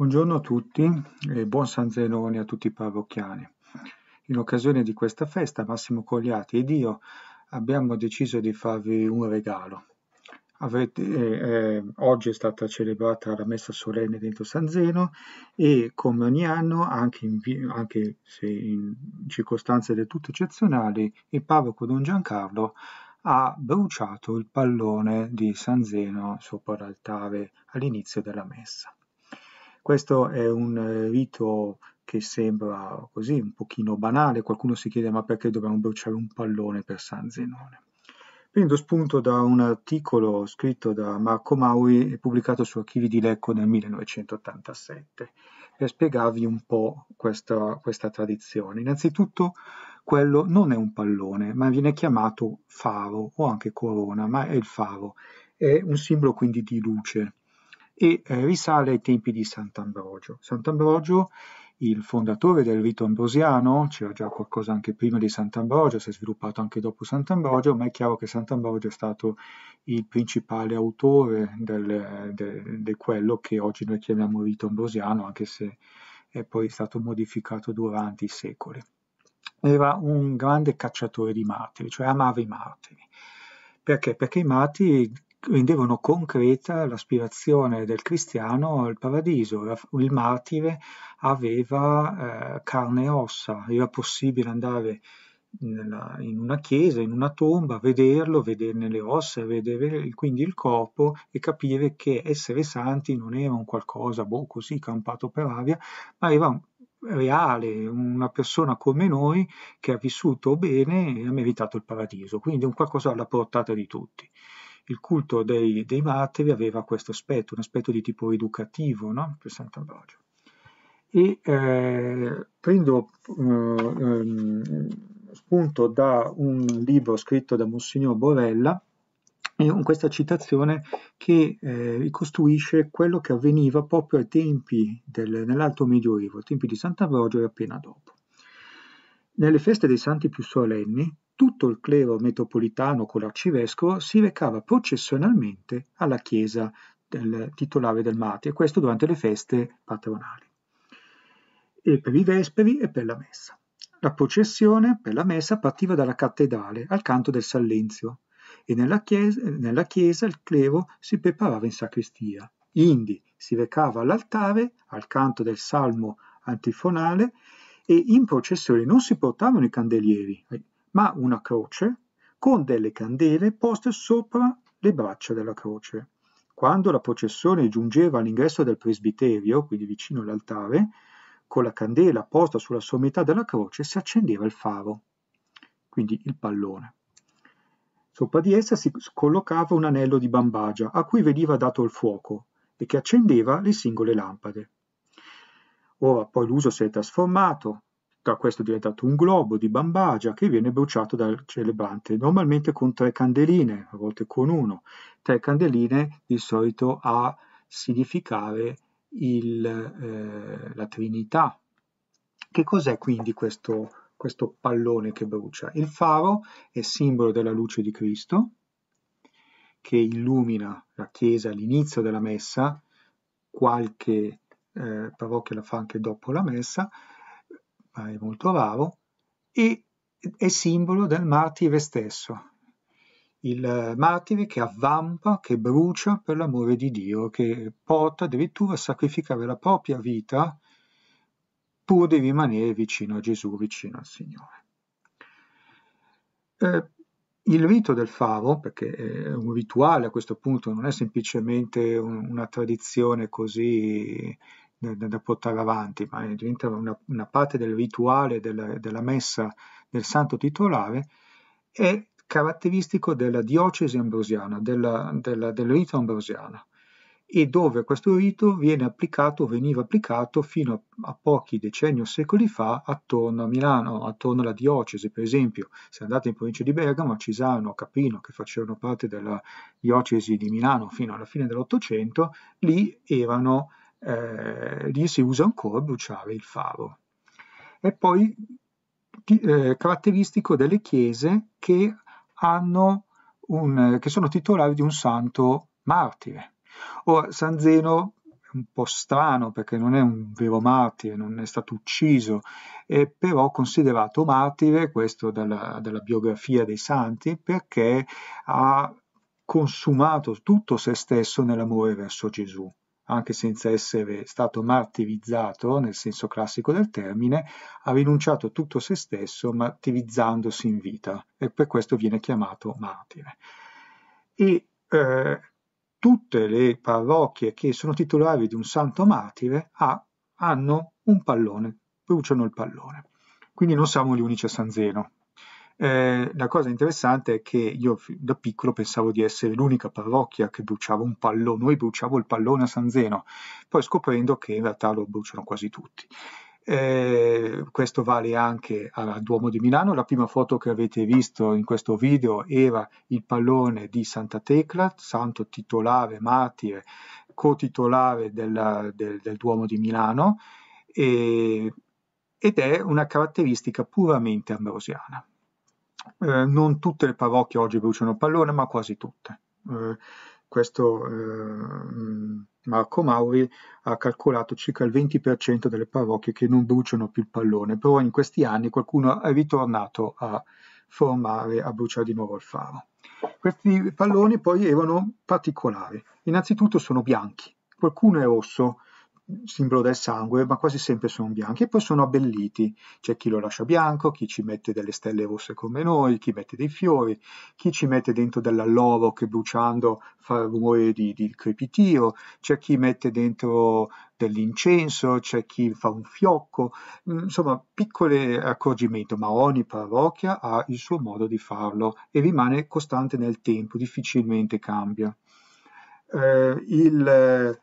Buongiorno a tutti e buon San Zenone a tutti i parrocchiani. In occasione di questa festa, Massimo Cogliati ed io abbiamo deciso di farvi un regalo. Avete, eh, eh, oggi è stata celebrata la messa solenne dentro San Zeno e come ogni anno, anche, in, anche se in circostanze del tutto eccezionali, il parroco Don Giancarlo ha bruciato il pallone di San Zeno sopra l'altare all'inizio della messa. Questo è un eh, rito che sembra così un pochino banale, qualcuno si chiede ma perché dobbiamo bruciare un pallone per San Zenone? Prendo spunto da un articolo scritto da Marco Mauri e pubblicato su Archivi di Lecco nel 1987 per spiegarvi un po' questa, questa tradizione. Innanzitutto quello non è un pallone, ma viene chiamato faro o anche corona, ma è il faro, è un simbolo quindi di luce e eh, risale ai tempi di Sant'Ambrogio. Sant'Ambrogio, il fondatore del rito ambrosiano, c'era già qualcosa anche prima di Sant'Ambrogio, si è sviluppato anche dopo Sant'Ambrogio, ma è chiaro che Sant'Ambrogio è stato il principale autore di quello che oggi noi chiamiamo rito ambrosiano, anche se è poi stato modificato durante i secoli. Era un grande cacciatore di martiri, cioè amava i martiri. Perché? Perché i martiri rendevano concreta l'aspirazione del cristiano al paradiso. Il martire aveva eh, carne e ossa, era possibile andare nella, in una chiesa, in una tomba, vederlo, vederne le ossa, vedere quindi il corpo e capire che essere santi non era un qualcosa boh, così campato per aria, ma era un reale, una persona come noi che ha vissuto bene e ha meritato il paradiso, quindi un qualcosa alla portata di tutti il culto dei, dei martiri aveva questo aspetto, un aspetto di tipo educativo no? per Sant'Ambrogio. E eh, prendo eh, spunto da un libro scritto da Monsignor Borella, in questa citazione che eh, ricostruisce quello che avveniva proprio ai tempi del, nell'Alto Medioevo, ai tempi di Sant'Ambrogio e appena dopo. Nelle feste dei santi più solenni, tutto il clero metropolitano con l'arcivescovo si recava processionalmente alla chiesa del titolare del e questo durante le feste patronali, e per i vesperi e per la messa. La processione per la messa partiva dalla cattedrale al canto del Salenzio e nella chiesa, nella chiesa il clero si preparava in sacrestia. Indi si recava all'altare al canto del salmo antifonale e in processione non si portavano i candelieri, ma una croce con delle candele poste sopra le braccia della croce. Quando la processione giungeva all'ingresso del presbiterio, quindi vicino all'altare, con la candela posta sulla sommità della croce si accendeva il faro, quindi il pallone. Sopra di essa si collocava un anello di bambagia a cui veniva dato il fuoco e che accendeva le singole lampade. Ora poi l'uso si è trasformato, da questo è diventato un globo di bambagia che viene bruciato dal celebrante, normalmente con tre candeline, a volte con uno. Tre candeline di solito a significare il, eh, la Trinità. Che cos'è quindi questo, questo pallone che brucia? Il faro è simbolo della luce di Cristo, che illumina la Chiesa all'inizio della Messa, qualche eh, parrocchia la fa anche dopo la Messa, è molto raro, e è simbolo del martire stesso, il martire che avvampa, che brucia per l'amore di Dio, che porta addirittura a sacrificare la propria vita pur di rimanere vicino a Gesù, vicino al Signore. Eh, il rito del favo, perché è un rituale a questo punto, non è semplicemente un, una tradizione così da, da, portare avanti, ma diventa una, una parte del rituale della, della messa del santo titolare, è caratteristico della diocesi ambrosiana, della, della, del rito ambrosiano, e dove questo rito viene applicato, veniva applicato fino a, a pochi decenni o secoli fa attorno a Milano, attorno alla diocesi. Per esempio, se andate in provincia di Bergamo, a Cisano, a Caprino, che facevano parte della diocesi di Milano fino alla fine dell'Ottocento, lì erano eh, lì si usa ancora bruciare il favo. E poi eh, caratteristico delle chiese che, un, che sono titolari di un santo martire. Ora, San Zeno è un po' strano perché non è un vero martire, non è stato ucciso, è però considerato martire, questo dalla, dalla, biografia dei santi, perché ha consumato tutto se stesso nell'amore verso Gesù anche senza essere stato martirizzato nel senso classico del termine, ha rinunciato tutto se stesso martirizzandosi in vita e per questo viene chiamato martire. E eh, tutte le parrocchie che sono titolari di un santo martire ha, hanno un pallone, bruciano il pallone. Quindi non siamo gli unici a San Zeno, eh, la cosa interessante è che io da piccolo pensavo di essere l'unica parrocchia che bruciava un pallone, noi bruciavo il pallone a San Zeno, poi scoprendo che in realtà lo bruciano quasi tutti. Eh, questo vale anche al Duomo di Milano. La prima foto che avete visto in questo video era il pallone di Santa Tecla, santo titolare, martire, co-titolare del, del, del Duomo di Milano, e, ed è una caratteristica puramente ambrosiana. Eh, non tutte le parrocchie oggi bruciano pallone, ma quasi tutte. Eh, questo eh, mm, Marco Mauri ha calcolato circa il 20% delle parrocchie che non bruciano più il pallone, però in questi anni qualcuno è ritornato a formare, a bruciare di nuovo il faro. Questi palloni poi erano particolari. Innanzitutto sono bianchi, qualcuno è rosso, simbolo del sangue, ma quasi sempre sono bianchi e poi sono abbelliti. C'è chi lo lascia bianco, chi ci mette delle stelle rosse come noi, chi mette dei fiori, chi ci mette dentro dell'alloro che bruciando fa rumore di, di crepitio, c'è chi mette dentro dell'incenso, c'è chi fa un fiocco, mm, insomma piccole accorgimento, ma ogni parrocchia ha il suo modo di farlo e rimane costante nel tempo, difficilmente cambia. Eh, il, eh,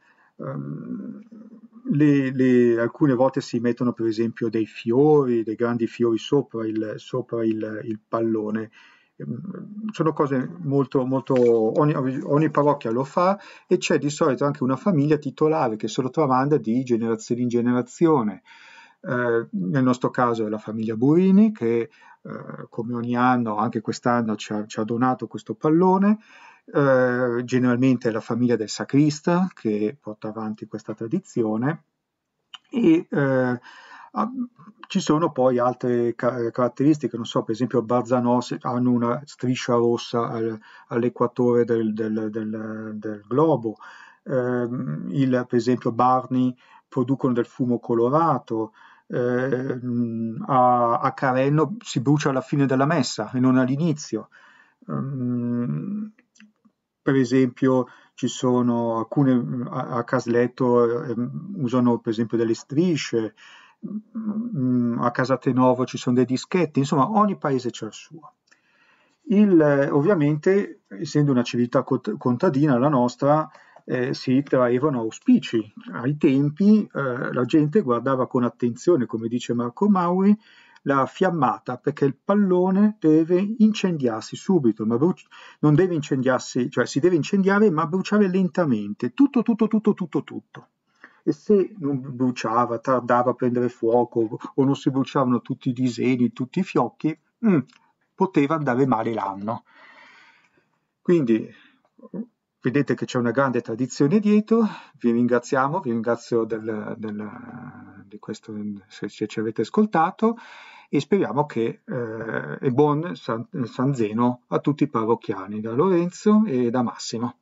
le, le, alcune volte si mettono per esempio dei fiori, dei grandi fiori sopra il, sopra il, il pallone. Ehm, sono cose molto, molto ogni, ogni, parrocchia lo fa e c'è di solito anche una famiglia titolare che se lo tramanda di generazione in generazione. Eh, nel nostro caso è la famiglia Burini che eh, come ogni anno, anche quest'anno, ci ha, ci ha donato questo pallone. Eh, generalmente è la famiglia del sacrista che porta avanti questa tradizione e eh, ci sono poi altre caratteristiche, non so, per esempio Barzanos hanno una striscia rossa al, all'equatore del, del, del, del globo, eh, il, per esempio Barney producono del fumo colorato, eh, a, a, Carello si brucia alla fine della messa e non all'inizio. Um, per esempio ci sono alcune a, a Casletto eh, usano per esempio delle strisce, mm, a Casatenovo ci sono dei dischetti, insomma ogni paese c'è il suo. Il, ovviamente, essendo una civiltà contadina, la nostra, eh, si traevano auspici. Ai tempi eh, la gente guardava con attenzione, come dice Marco Maui, la fiammata perché il pallone deve incendiarsi subito, ma non deve incendiarsi, cioè si deve incendiare ma bruciare lentamente, tutto, tutto, tutto, tutto, tutto. E se non bruciava, tardava a prendere fuoco o non si bruciavano tutti i disegni, tutti i fiocchi, mh, mm, poteva andare male l'anno. Quindi vedete che c'è una grande tradizione dietro, vi ringraziamo, vi ringrazio del, del di questo se, se ci avete ascoltato e speriamo che eh, è buon San, San Zeno a tutti i parrocchiani, da Lorenzo e da Massimo.